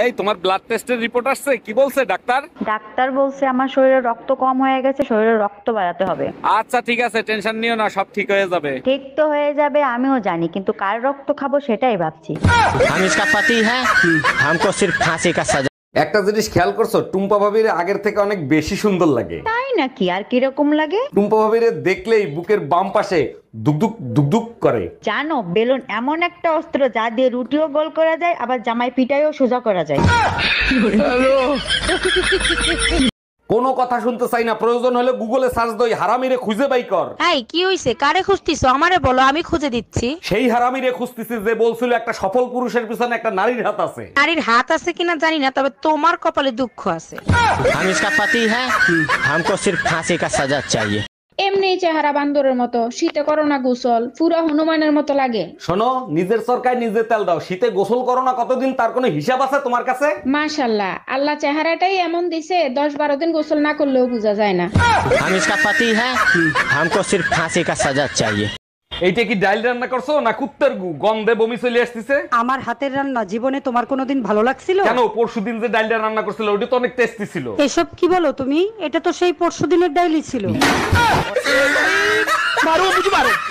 এই তোমার ব্লাড টেস্টের রিপোর্ট আসছে কি বলছে ডাক্তার ডাক্তার বলছে আমার শরীরে রক্ত কম হয়ে গেছে শরীরে রক্ত বাড়াতে হবে আচ্ছা ঠিক আছে টেনশন নিও না সব ঠিক হয়ে যাবে ঠিক তো হয়ে যাবে আমিও জানি কিন্তু কার রক্ত খাবো সেটাই ভাবছি আমি কাপাতি হ্যাঁ है हमको सिर्फ फांसी का सजा একটা জিনিস খেয়াল করছো টুম্পা ভাবির আগের থেকে অনেক বেশি সুন্দর লাগে তাই নাকি আর কিরকম লাগে টুম্পা ভাবির দেখলেই বুকের বাম পাশে দুকদুক দুকদুক করে জানো বেলুন এমন একটা অস্ত্র যা দিয়ে রুটিও গোল করা যায় আবার জামাই পিটাইও সোজা করা যায় কোনো কথা শুনতে চাই না প্রয়োজন হলে গুগলে সার্চ দই হারামিরে খুঁজে বাই কর এই কি হইছে কারে খুঁজতিছো আমারে বলো আমি খুঁজে দিচ্ছি সেই হারামিরে খুঁজতেছি যে বলছিল একটা সফল পুরুষের পিছনে একটা নারীর হাত আছে নারীর হাত আছে কিনা জানি না তবে তোমার কপালে দুঃখ আছে আমি इसका पति है हमको सिर्फ फांसी का এই চেহারা বান্দরের মতো শীতে করোনা গোসল পুরো হনুমানের মতো লাগে শোনো নিজের সরকার নিজে তেল দাও শীতে গোসল করোনা কতদিন তার কোনো হিসাব আছে তোমার কাছে মাশাল্লাহ আল্লাহ চেহারাটাই এমন দিছে দশ বারো দিন গোসল না করলেও বোঝা যায় না আমি इसका पति है हमको सिर्फ फांसी का सजा चाहिए এইটা কি ডাইল রান্না করছো না কুত্তার গু গন্ধে বমি চলে আসতেছে আমার হাতের রান্না জীবনে তোমার কোনোদিন ভালো লাগছিল কেন পরশুদিন যে ডাইলটা রান্না করছিল ওটা তো অনেক টেস্টি ছিল এসব কি বলো তুমি এটা তো সেই পরশুদিনের ডাইলই ছিল মারো বুঝি মারো